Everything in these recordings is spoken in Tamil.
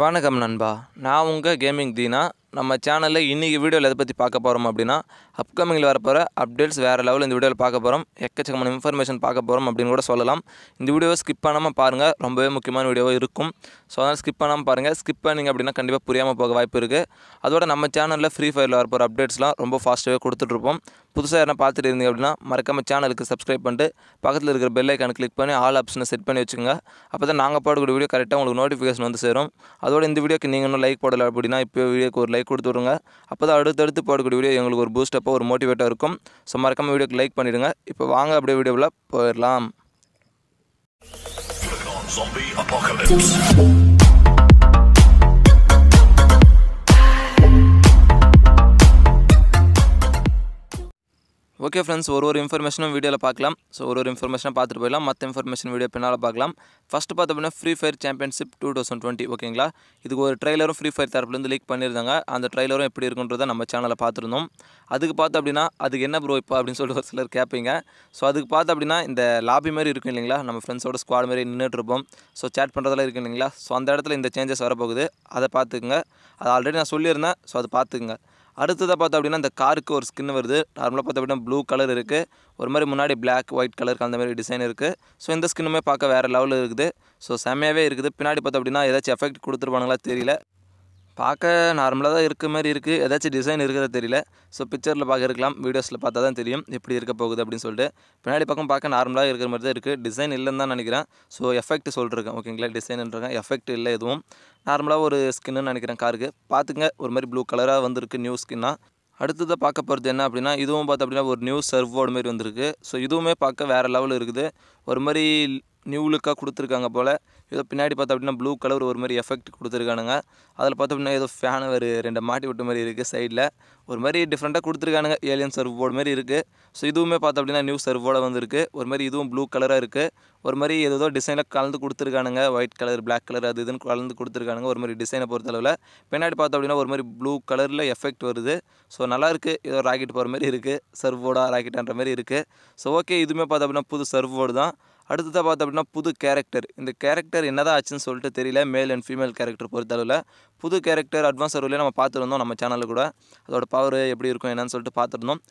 வணக்கம் நண்பா நான் உங்கள் கேமிங் தீனா நம்ம சேனலில் இன்றைக்கி வீடியோவில் எதை பற்றி பார்க்க போகிறோம் அப்படின்னா அப்கமிங்கில் வரப்போகிற அப்டேட்ஸ் வேறு லெவலில் இந்த வீடியோவில் பார்க்க போகிறோம் எக்கச்சக்கமான இன்ஃபர்மேஷன் பார்க்க போகிறோம் அப்படின்னு கூட சொல்லலாம் இந்த வீடியோவை ஸ்கிப் பண்ணாமல் பாருங்கள் ரொம்பவே முக்கியமான வீடியோவாக இருக்கும் ஸோ அதனால் ஸ்கிப் பண்ணாமல் பாருங்கள் ஸ்கிப் பண்ணிங்க அப்படின்னா கண்டிப்பாக புரியாமல் போக வாய்ப்பு இருக்குது அதோட நம்ம சேனலில் ஃப்ரீ ஃபயரில் வரப்போகிற அப்டேட்ஸ்லாம் ரொம்ப ஃபாஸ்ட்டாகவே கொடுத்துட்ருப்போம் புதுசாக யாரும் பார்த்துட்டு இருந்தீங்க அப்படின்னா மறக்காமல் சேனலுக்கு சப்ஸ்கிரைப் பண்ணிட்டு பக்கத்தில் இருக்கிற பெல் ஐக்கான் கிளிக் பண்ணி ஆல் ஆப்ஷனை செட் பண்ணி வச்சுக்கோங்க அப்போ தான் நாங்கள் போடக்கூடிய வீடியோ கரெக்டாக உங்களுக்கு நோட்டிஃபிகேஷன் வந்து சேரும் அதோட இந்த வீடியோக்கு நீங்கள் இன்னும் லைக் போடலை அப்படின்னா இப்போ வீடியோக்கு ஒரு லைக் லைக் கொடுத்துருங்க அப்போ தான் அடுத்தடுத்து போடக்கூடிய வீடியோ எங்களுக்கு ஒரு பூஸ்டப்பாக ஒரு மோட்டிவேட்டாக இருக்கும் ஸோ மறக்காமல் வீடியோக்கு லைக் பண்ணிவிடுங்க இப்போ வாங்க அப்படியே வீடியோவில் போயிடலாம் ஓகே ஃப்ரெண்ட்ஸ் ஒரு ஒரு இன்ஃபர்மேஷனும் வீடியோவில் பார்க்கலாம் ஸோ ஒரு ஒரு இன்ஃபர்மேஷனாக பார்த்துட்டு போயிடலாம் மற்ற இன்ஃபர்மேஷன் வீடியோ பின்னால் பார்க்கலாம் ஃபஸ்ட்டு பார்த்து அப்படின்னா Free Fire championship two thousand twenty ஓகேங்களா இதுக்கு ஒரு ட்ரைலரும் ஃப்ரீ ஃபயர் தரப்புலேருந்து லீக் பண்ணியிருந்தாங்க அந்த ட்ரெய்லரும் எப்படி இருக்குன்றதை நம்ம சேனலில் பார்த்துருந்தோம் அதுக்கு பார்த்து அப்படின்னா அதுக்கு என்ன ப்ரோ இப்போ அப்படின்னு சொல்லிட்டு ஒரு சிலர் கேட்பீங்க ஸோ அதுக்கு பார்த்து அப்படின்னா இந்த லாபி மாதிரி இருக்கும் இல்லைங்களா நம்ம ஃப்ரெண்ட்ஸோட ஸ்குவாட் மாதிரி நின்றுட்டுருப்போம் ஸோ சேட் பண்ணுறதெல்லாம் இருக்குது இல்லைங்களா ஸோ அந்த இடத்துல இந்த சேஞ்சஸ் வரப்போகுது அதை பார்த்துக்குங்க அது ஆல்ரெடி நான் சொல்லியிருந்தேன் ஸோ அதை பார்த்துக்குங்க அடுத்ததாக பார்த்தோம் அப்படின்னா இந்த காருக்கு ஒரு ஸ்கின் வருது நார்மலாக பார்த்தோம் அப்படின்னா ப்ளூ கலர் இருக்குது ஒரு மாதிரி முன்னாடி பிளாக் ஒயிட் கலர் அந்த மாதிரி டிசைன் இருக்குது ஸோ இந்த ஸ்கின்னுமே பார்க்க வேறு லெவலில் இருக்குது ஸோ செம்மையாகவே இருக்குது பின்னாடி பார்த்தோம் அப்படின்னா ஏதாச்சும் எஃபெக்ட் கொடுத்துருப்பானுங்களா தெரியல பார்க்க நார்மலாக தான் இருக்க மாதிரி இருக்குது ஏதாச்சும் டிசைன் இருக்கிறத தெரியல ஸோ பிக்சரில் பார்க்க இருக்கலாம் வீடியோஸில் பார்த்தா தான் தெரியும் எப்படி இருக்க போகுது அப்படின்னு சொல்லிட்டு பின்னாடி பக்கம் பார்க்க நார்மலாக இருக்கிற மாதிரி தான் இருக்குது டிசைன் இல்லைன்னு தான் நினைக்கிறேன் ஸோ எஃபெக்ட் சொல்லிருக்கேன் ஓகேங்களா டிசைன்ன்றேன் எஃபெக்ட் இல்லை எதுவும் நார்மலாக ஒரு ஸ்கின்னு நினைக்கிறேன் காருக்கு பார்த்துங்க ஒரு மாதிரி ப்ளூ கலராக வந்திருக்கு நியூ ஸ்கின்னாக அடுத்ததை பார்க்க போகிறது என்ன அப்படின்னா இதுவும் பார்த்து அப்படின்னா ஒரு நியூ சர்வோடு மாதிரி வந்திருக்கு ஸோ இதுவுமே பார்க்க வேறு லெவல் இருக்குது ஒரு மாதிரி நியூ லுக்காக கொடுத்துருக்காங்க போல் ஏதோ பின்னாடி பார்த்தா அப்படின்னா ப்ளூ கலர் ஒரு மாதிரி எஃபெக்ட் கொடுத்துருக்கானுங்க அதில் பார்த்தோம் அப்படின்னா ஏதோ ஃபேன் ஒரு ரெண்டு மாட்டி விட்ட மாதிரி இருக்குது சைடில் ஒரு மாதிரி டிஃப்ரெண்ட்டாக கொடுத்துருக்கானுங்க ஏலியன் சர்வ் போர்டு மாதிரி இருக்குது ஸோ இதுவுமே பார்த்தோம் அப்படின்னா நியூ சர்வோட வந்துருக்கு ஒரு மாதிரி இதுவும் ப்ளூ கலராக இருக்குது ஒரு மாதிரி ஏதோ டிசைனில் கலந்து கொடுத்துருக்கானுங்க ஒயிட் கலர் பிளாக் கலர் அது இதுன்னு கலந்து கொடுத்துருக்கானுங்க ஒரு மாதிரி டிசைனை பொறுத்தளவில் பின்னாடி பார்த்தோம் அப்படின்னா ஒரு மாதிரி ப்ளூ கலரில் எஃபெக்ட் வருது ஸோ நல்லாயிருக்கு ஏதோ ராக்கெட் போகிற மாதிரி இருக்குது சர்வோடா ராக்கெட்டான்ற மாதிரி இருக்குது ஸோ ஓகே இதுவுமே பார்த்தோம் அப்படின்னா புது சர்வோடு தான் அடுத்ததாக பார்த்தோம் அப்படின்னா புது கேரக்டர் இந்த கேரக்டர் என்னதான் ஆச்சுன்னு சொல்லிட்டு தெரியல மேல் அண்ட் ஃபீமேல் கேரக்டர் பொறுத்தளவில் புது கேரக்டர் அட்வான்ஸ் அருவிலே நம்ம பார்த்துருந்தோம் நம்ம சேனலில் கூட அதோட பவர் எப்படி இருக்கும் என்னன்னு சொல்லிட்டு பார்த்துருந்தோம்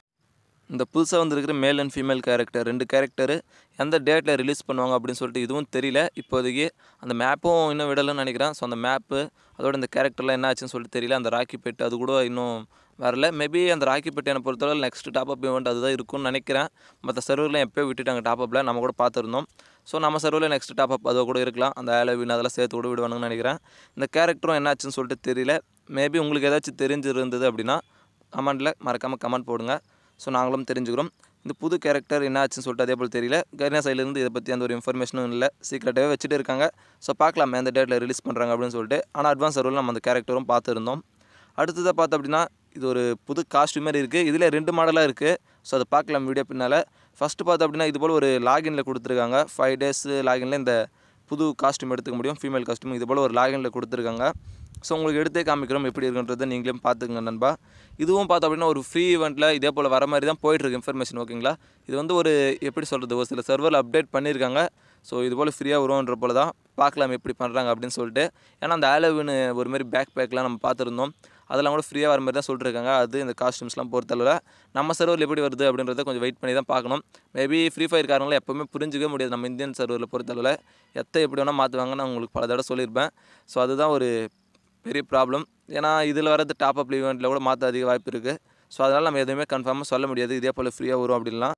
இந்த புதுசாக வந்திருக்கிற மேல் அண்ட் ஃபீமேல் கேரக்டர் ரெண்டு கேரக்டரு எந்த டேட்டில் ரிலீஸ் பண்ணுவாங்க அப்படின்னு சொல்லிட்டு இதுவும் தெரியல இப்போதைக்கு அந்த மேப்பும் இன்னும் விடலைன்னு நினைக்கிறேன் ஸோ அந்த மேப்பு அதோட இந்த கேரக்டர்லாம் என்ன ஆச்சுன்னு சொல்லிட்டு தெரியல அந்த ராக்கி பெட் அது கூட இன்னும் வரல மேபி அந்த ராக்கி பெட்டியனை பொறுத்தவரை நெக்ஸ்ட் டாப் அப் இவெண்ட் அதுதான் இருக்கும்னு நினைக்கிறேன் மற்ற சர்வர்லாம் எப்போயோ விட்டுட்டாங்க டாப் அப்பில் நம்ம கூட பார்த்துருந்தோம் ஸோ நம்ம சர்வரில் நெக்ஸ்ட் டாப் அப் அதை கூட இருக்கலாம் அந்த ஆலவின் அதெல்லாம் சேர்த்து கூட விடுவானுங்க நினைக்கிறேன் இந்த கேரக்டரும் என்னாச்சுன்னு சொல்லிட்டு தெரியல மேபி உங்களுக்கு ஏதாச்சும் தெரிஞ்சிருந்தது அப்படின்னா கமெண்ட்டில் மறக்காமல் கமெண்ட் போடுங்க ஸோ நாங்களும் தெரிஞ்சுக்கிறோம் இந்த புது கேரக்டர் என்ன ஆச்சுன்னு சொல்லிட்டு அதே போல் தெரியல கரினா சைட்லேருந்து இதை பற்றி அந்த ஒரு இன்ஃபர்மேஷனும் இல்லை சீக்கிரட்டாகவே வச்சுட்டு இருக்காங்க ஸோ பார்க்கலாமே அந்த டேட்டில் ரிலீஸ் பண்ணுறாங்க அப்படின்னு சொல்லிட்டு ஆனால் அட்வான்ஸ் ரோல் நம்ம அந்த கேரக்டரும் பார்த்துருந்தோம் அடுத்ததை பார்த்தோம் அப்படின்னா இது ஒரு புது காஸ்ட்யூம் மாதிரி இருக்குது இதில் ரெண்டு மாடலாக இருக்குது ஸோ அதை பார்க்கலாம் வீடியோ பின்னால் ஃபஸ்ட்டு பார்த்தோம் அப்படின்னா இது போல் ஒரு லாகின்ல கொடுத்துருக்காங்க ஃபைவ் டேஸ் லாகின்ல இந்த புது காஸ்ட்யூம் எடுத்துக்க முடியும் ஃபீமேல் காஸ்ட்யூம் இது போல் ஒரு லாகனில் கொடுத்துருக்காங்க ஸோ உங்களுக்கு எடுத்தே காமிக்கிறோம் எப்படி இருக்குன்றதை நீங்களும் பார்த்துக்கங்க நண்பா இதுவும் பார்த்தோம் அப்படின்னா ஒரு ஃப்ரீ இவெண்ட்டில் இதே போல் வர மாதிரி தான் போயிட்டுருக்கு இன்ஃபர்மேஷன் ஓகேங்களா இது வந்து ஒரு எப்படி சொல்கிறது ஒரு சில சர்வரில் அப்டேட் பண்ணியிருக்காங்க ஸோ இது போல் ஃப்ரீயாக வரும்ன்ற போல் தான் பார்க்கலாம் எப்படி பண்ணுறாங்க அப்படின்னு சொல்லிட்டு ஏன்னா அந்த ஆலோவின் ஒரு மாதிரி பேக் பேக்கெலாம் நம்ம பார்த்துருந்தோம் அதெல்லாம் கூட ஃப்ரீயாக வர மாதிரி தான் சொல்லியிருக்காங்க அது இந்த காஸ்ட்யூம்ஸ்லாம் பொறுத்தளவில் நம்ம சர்வரில் எப்படி வருது அப்படின்றத கொஞ்சம் வெயிட் பண்ணி தான் பார்க்கணும் மேபி ஃப்ரீ ஃபயர் காரங்களை எப்போவுமே புரிஞ்சிக்க முடியாது நம்ம இந்தியன் சர்வரில் பொறுத்தளவில் எத்தை எப்படி வேணால் மாற்றுவாங்கன்னு நான் உங்களுக்கு பல தடவை சொல்லியிருப்பேன் ஸோ அதுதான் ஒரு பெரிய ப்ராப்ளம் ஏன்னா இதில் வரது டாப் அப் ஈவெண்ட்டில் கூட மாற்ற அதிக வாய்ப்பு இருக்குது ஸோ அதனால் நம்ம எதுவுமே கன்ஃபார்மாக சொல்ல முடியாது இதே போல் ஃப்ரீயாக வரும் அப்படின்லாம்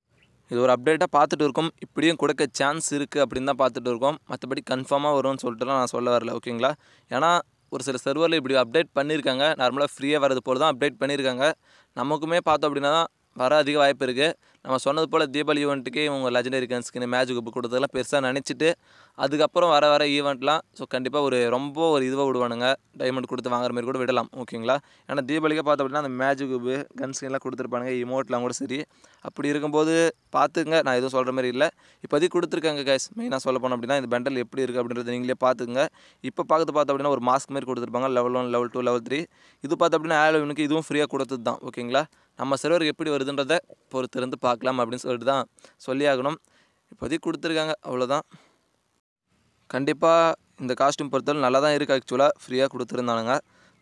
இது ஒரு அப்டேட்டாக பார்த்துட்டு இருக்கோம் இப்படியும் கொடுக்க சான்ஸ் இருக்குது அப்படின்னு தான் பார்த்துட்டு இருக்கோம் மற்றபடி கன்ஃபார்மாக வரும்னு சொல்லிட்டுலாம் நான் சொல்ல வரல ஓகேங்களா ஏன்னா ஒரு சில சர்வரில் இப்படி அப்டேட் பண்ணியிருக்காங்க நார்மலாக ஃப்ரீயாக வரது போல் தான் அப்டேட் பண்ணியிருக்காங்க நமக்குமே பார்த்தோம் அப்படின்னா தான் வர அதிக வாய்ப்பு இருக்குது நம்ம சொன்னது போல் தீபாவளி ஈவெண்ட்டுக்கே இவங்க லெஜண்டரி கன்ஸ்கின் மேஜிக் புக் கொடுத்ததெல்லாம் பெருசாக நினச்சிட்டு அதுக்கப்புறம் வர வர ஈவெண்ட்லாம் ஸோ கண்டிப்பாக ஒரு ரொம்ப ஒரு இதுவாக விடுவானுங்க டைமண்ட் கொடுத்து வாங்குற மாதிரி கூட விடலாம் ஓகேங்களா ஏன்னா தீபாவளிக்காக பார்த்தோம் அப்படின்னா அந்த மேஜிக் குபு கன் கொடுத்துருப்பானுங்க இமோட்லாம் கூட சரி அப்படி இருக்கும்போது பார்த்துங்க நான் எதுவும் சொல்கிற மாதிரி இல்லை இப்போதைக்கு கொடுத்துருக்காங்க கேஸ் மெயினாக சொல்ல போனோம் அப்படின்னா இந்த பெண்டல் எப்படி இருக்குது அப்படின்றது நீங்களே பார்த்துங்க இப்போ பார்த்து பார்த்தோம் அப்படின்னா ஒரு மாஸ்க் மாதிரி கொடுத்துருப்பாங்க level one level two level three இது பார்த்தோம் அப்படின்னா ஆலோவினுக்கு இதுவும் ஃப்ரீயாக கொடுத்தது தான் ஓகேங்களா நம்ம சிறுவர் எப்படி வருதுன்றதை பொறுத்திருந்து பார்க்கலாம் அப்படின்னு சொல்லிட்டு தான் சொல்லி ஆகணும் இப்போதைக்கு கொடுத்துருக்காங்க அவ்வளோதான் கண்டிப்பாக இந்த காஸ்ட்யூம் பொறுத்தவரை நல்லா தான் இருக்குது ஆக்சுவலாக ஃப்ரீயாக கொடுத்துருந்தானுங்க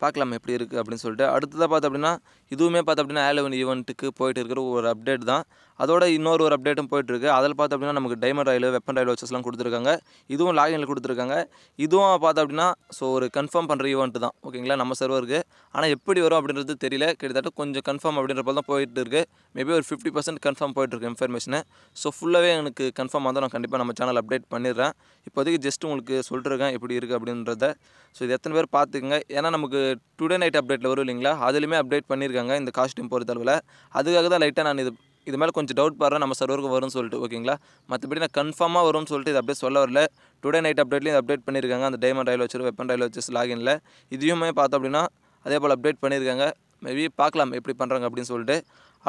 பார்க்கலாம் எப்படி இருக்குது அப்படின்னு சொல்லிட்டு அடுத்ததாக பார்த்தோம் அப்படின்னா இதுவுமே பார்த்து அப்படின்னா ஏ லெவன் ஈவெண்ட்டுக்கு போயிட்டு இருக்கிற ஒரு அப்டேட் தான் அதோட இன்னொரு ஒரு அப்டேட்டும் போயிட்டுருக்கு அதில் பார்த்து அப்படின்னா நமக்கு டைமண்ட் ராயில் வெப்பன் ராயில் வச்சஸ்லாம் கொடுத்துருக்காங்க இதுவும் லாகினில் கொடுத்துருக்காங்க இதுவும் பார்த்து அப்படின்னா ஸோ ஒரு கன்ஃபார்ம் பண்ணுற ஈவெண்ட் தான் ஓகேங்களா நம்ம சர்வருக்கு ஆனால் எப்படி வரும் அப்படின்றது தெரியல கிட்டத்தட்ட கொஞ்சம் கன்ஃபார்ம் அப்படின்ற போல் தான் போயிட்டு இருக்கு மேபி ஒரு ஃபிஃப்டி பர்சன்ட் கன்ஃபார்ம் போயிட்டுருக்கு இன்ஃபர்மேஷனை ஸோ ஃபுல்லாகவே எனக்கு கன்ஃபார்ம் வந்து நான் கண்டிப்பாக நம்ம சேனல் அப்டேட் பண்ணிடுறேன் இப்போதைக்கு ஜஸ்ட் உங்களுக்கு சொல்லிருக்கேன் எப்படி இருக்குது அப்படின்றத ஸோ இது எத்தனை பேர் பார்த்துக்குங்க ஏன்னா நமக்கு டுடே நைட் அப்டேட்டில் வரும் இல்லைங்களா அதுலேயுமே அப்டேட் பண்ணியிருக்காங்க வச்சுருக்காங்க இந்த காஸ்ட்யூம் பொறுத்தளவில் அதுக்காக தான் லைட்டாக நான் இது இது மேலே கொஞ்சம் டவுட் பாடுறேன் நம்ம சர்வருக்கு வரும்னு சொல்லிட்டு ஓகேங்களா மற்றபடி நான் கன்ஃபார்மாக வரும்னு சொல்லிட்டு இது அப்படியே சொல்ல வரல டுடே நைட் அப்டேட்லேயும் அப்டேட் பண்ணியிருக்காங்க அந்த டைமண்ட் ரயில் வச்சு வெப்பன் ரயில் வச்சு லாகினில் இதையுமே பார்த்தோம் அப்படின்னா அதே போல் அப்டேட் பண்ணியிருக்காங்க மேபி பார்க்கலாம் எப்படி பண்ணுறாங்க அப்படின்னு சொல்லிட்டு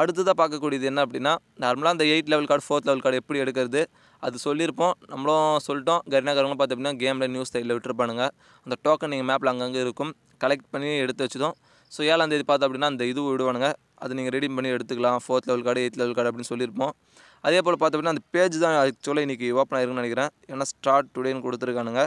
அடுத்ததாக பார்க்கக்கூடியது என்ன அப்படின்னா நார்மலாக அந்த eight level card fourth level card எப்படி எடுக்கிறது அது சொல்லியிருப்போம் நம்மளும் சொல்லிட்டோம் கரிநாகரங்களும் பார்த்து அப்படின்னா கேமில் நியூஸ் சைடில் விட்டுருப்பானுங்க அந்த டோக்கன் நீங்கள் மேப்பில் அங்கங்கே இருக்கும் கலெக்ட் பண்ணி எடுத்து வச்சதும் ஸோ ஏழாம் தேதி பார்த்தோம் அப்படின்னா அந்த இது விடுவானுங்க அது நீங்கள் ரெடி பண்ணி எடுத்துக்கலாம் fourth level card eighth level card அப்படின்னு சொல்லியிருப்போம் அதே போல் பார்த்தோம் அப்படின்னா அந்த பேஜ் தான் ஆக்சுவலாக இன்றைக்கி ஓப்பன் ஆயிருக்குன்னு நினைக்கிறேன் ஏன்னா ஸ்டார்ட் டுடேன்னு கொடுத்துருக்கானுங்க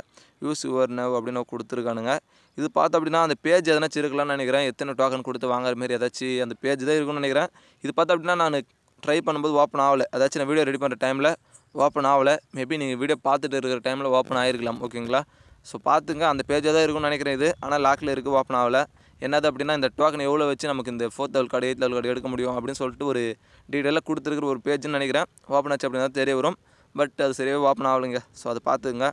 யூஸ் யுவர் நவ் அப்படின்னு கொடுத்துருக்கானுங்க இது பார்த்தோம் அப்படின்னா அந்த பேஜ் எதனாச்சும் இருக்கலாம்னு நினைக்கிறேன் எத்தனை டோக்கன் கொடுத்து வாங்குற மாதிரி ஏதாச்சும் அந்த பேஜ் தான் இருக்குன்னு நினைக்கிறேன் இது பார்த்தோம் அப்படின்னா நான் ட்ரை பண்ணும்போது ஓப்பன் ஆகலை அதாச்சும் நான் வீடியோ ரெடி பண்ணுற டைமில் ஓப்பன் ஆகலை மேபி நீங்கள் வீடியோ பார்த்துட்டு இருக்கிற டைமில் ஓப்பன் ஆகிருக்கலாம் ஓகேங்களா ஸோ பார்த்துங்க அந்த பேஜாக தான் இருக்கும்னு நினைக்கிறேன் இது ஆனால் லாக்கில் இருக்குது ஓப்பன் ஆகலை என்னது அப்படின்னா இந்த டோக்கன் எவ்வளோ வச்சு நமக்கு இந்த fourth level card eighth level card எடுக்க முடியும் அப்படின்னு சொல்லிட்டு ஒரு டீட்டெயிலாக கொடுத்துருக்குற ஒரு பேஜ்னு நினைக்கிறேன் ஓப்பன் ஆச்சு அப்படின்னா தெரிய வரும் பட் அது சரியாக ஓப்பன் ஆகலைங்க ஸோ அதை பார்த்துக்குங்க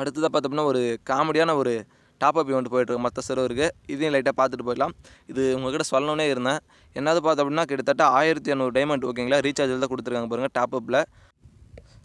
அடுத்ததாக பார்த்தோம்னா ஒரு காமெடியான ஒரு டாப் அப் இவெண்ட் போயிட்டுருக்கு மற்ற சிறுவருக்கு இதையும் லைட்டாக பார்த்துட்டு போயிடலாம் இது உங்கள்கிட்ட சொல்லணுன்னே இருந்தேன் என்னது பார்த்தோம் அப்படின்னா கிட்டத்தட்ட ஆயிரத்தி இரநூறு டைமண்ட் ஓகேங்களா ரீசார்ஜில் தான் கொடுத்துருக்காங்க பாருங்கள் டாப்அப்பில்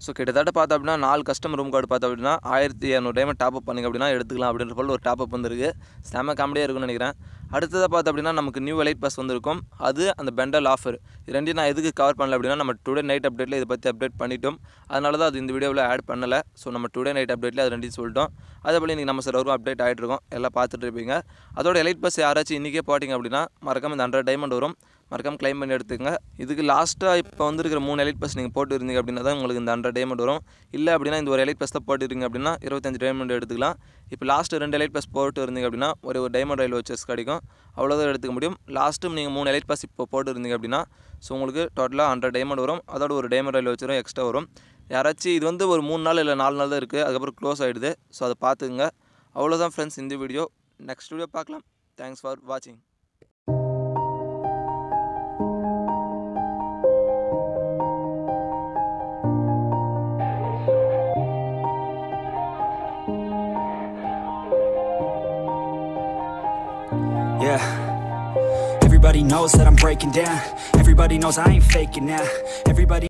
ஸோ கிட்டத்தட்ட பார்த்தோம் அப்படின்னா நாலு கஸ்டமர் ரூம் கார்டு பார்த்தோம் அப்படின்னா ஆயிரத்தி இரநூறு டைம் அப் பண்ணுங்க அப்படின்னா எடுத்துக்கலாம் அப்படின்ற போல் ஒரு டாப்அப் வந்துருக்கு செம காமெடியாக இருக்கும்னு நினைக்கிறேன் அடுத்ததாக பார்த்தோம் அப்படின்னா நமக்கு நியூ எலைட் பஸ் வந்திருக்கும் அது அந்த பெண்டல் ஆஃபர் இது ரெண்டையும் நான் எதுக்கு கவர் பண்ணல அப்படின்னா நம்ம டுடே நைட் அப்டேட்டில் இதை பற்றி அப்டேட் பண்ணிட்டோம் அதனால தான் அது இந்த வீடியோவில் ஆட் பண்ணலை ஸோ நம்ம டுடே நைட் அப்டேட்டில் அது ரெண்டையும் சொல்லிட்டோம் அதே போல் இன்றைக்கி நம்ம சிலருக்கும் அப்டேட் ஆகிட்டு இருக்கோம் எல்லாம் பார்த்துட்டு இருப்பீங்க அதோட எலைட் பஸ் யாராச்சும் இன்றைக்கே போட்டிங்க அப்படின்னா மறக்காமல் இந்த ஹண்ட்ரட் டைமண்ட் வரும் மறக்காமல் கிளைம் பண்ணி எடுத்துக்கங்க இதுக்கு லாஸ்ட்டாக இப்போ வந்துருக்கிற மூணு எலைட் பஸ் நீங்கள் போட்டு இருந்தீங்க அப்படின்னா தான் உங்களுக்கு இந்த ஹண்ட்ரட் டைமண்ட் வரும் இல்லை அப்படின்னா இந்த ஒரு எலைட் பஸ் தான் போட்டுருங்க அப்படின்னா இருபத்தஞ்சு டைமண்ட் எடுத்துக்கலாம் இப்போ லாஸ்ட்டு ரெண்டு எலைட் பஸ் போட்டு இருந்தீங்க அப்படின்னா ஒரு ஒரு டைமண்ட் ரயில் வச்சஸ் கிடைக்கும் அவ்வளோதான் எடுத்துக்க முடியும் லாஸ்ட்டும் நீங்கள் மூணு எலைட் பஸ் இப்போ போட்டு இருந்தீங்க அப்படின்னா ஸோ உங்களுக்கு டோட்டலாக ஹண்ட்ரட் டைமண்ட் வரும் அதோட ஒரு டைமண்ட் ரயில் வச்சிடும் எக்ஸ்ட்ரா வரும் யாராச்சும் இது வந்து ஒரு மூணு நாள் இல்லை நாலு நாள் தான் இருக்குது அதுக்கப்புறம் க்ளோஸ் ஆகிடுது ஸோ அதை பார்த்துக்குங்க அவ்வளோதான் ஃப்ரெண்ட்ஸ் இந்த வீடியோ நெக்ஸ்ட் வீடியோ பார்க்கலாம் தேங்க்ஸ் ஃபார் வாட்சிங் Everybody knows that I'm breaking down Everybody knows I ain't faking now Everybody